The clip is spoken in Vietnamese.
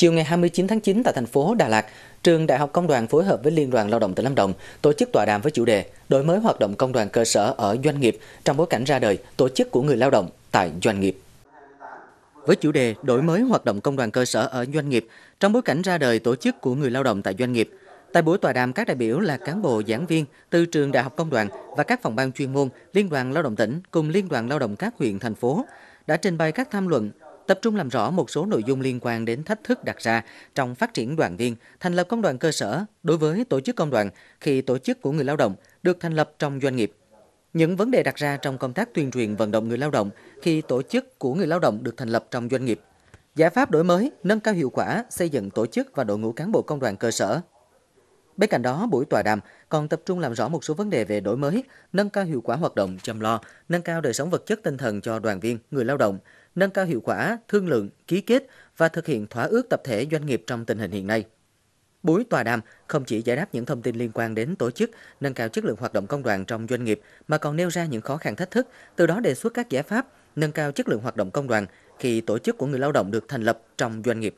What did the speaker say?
Chiều ngày 29 tháng 9 tại thành phố Đà Lạt, Trường Đại học Công đoàn phối hợp với Liên đoàn Lao động tỉnh Lâm Đồng tổ chức tọa đàm với chủ đề Đổi mới hoạt động công đoàn cơ sở ở doanh nghiệp trong bối cảnh ra đời tổ chức của người lao động tại doanh nghiệp. Với chủ đề Đổi mới hoạt động công đoàn cơ sở ở doanh nghiệp trong bối cảnh ra đời tổ chức của người lao động tại doanh nghiệp, Tại buổi tọa đàm, các đại biểu là cán bộ, giảng viên từ trường Đại học Công đoàn và các phòng ban chuyên môn, Liên đoàn Lao động tỉnh cùng Liên đoàn Lao động các huyện, thành phố đã trình bày các tham luận tập trung làm rõ một số nội dung liên quan đến thách thức đặt ra trong phát triển đoàn viên, thành lập công đoàn cơ sở đối với tổ chức công đoàn khi tổ chức của người lao động được thành lập trong doanh nghiệp. Những vấn đề đặt ra trong công tác tuyên truyền vận động người lao động khi tổ chức của người lao động được thành lập trong doanh nghiệp. Giải pháp đổi mới, nâng cao hiệu quả, xây dựng tổ chức và đội ngũ cán bộ công đoàn cơ sở. Bên cạnh đó, buổi tòa đàm còn tập trung làm rõ một số vấn đề về đổi mới, nâng cao hiệu quả hoạt động chăm lo, nâng cao đời sống vật chất tinh thần cho đoàn viên, người lao động, nâng cao hiệu quả, thương lượng, ký kết và thực hiện thỏa ước tập thể doanh nghiệp trong tình hình hiện nay. Buổi tòa đàm không chỉ giải đáp những thông tin liên quan đến tổ chức, nâng cao chất lượng hoạt động công đoàn trong doanh nghiệp mà còn nêu ra những khó khăn thách thức, từ đó đề xuất các giải pháp nâng cao chất lượng hoạt động công đoàn khi tổ chức của người lao động được thành lập trong doanh nghiệp.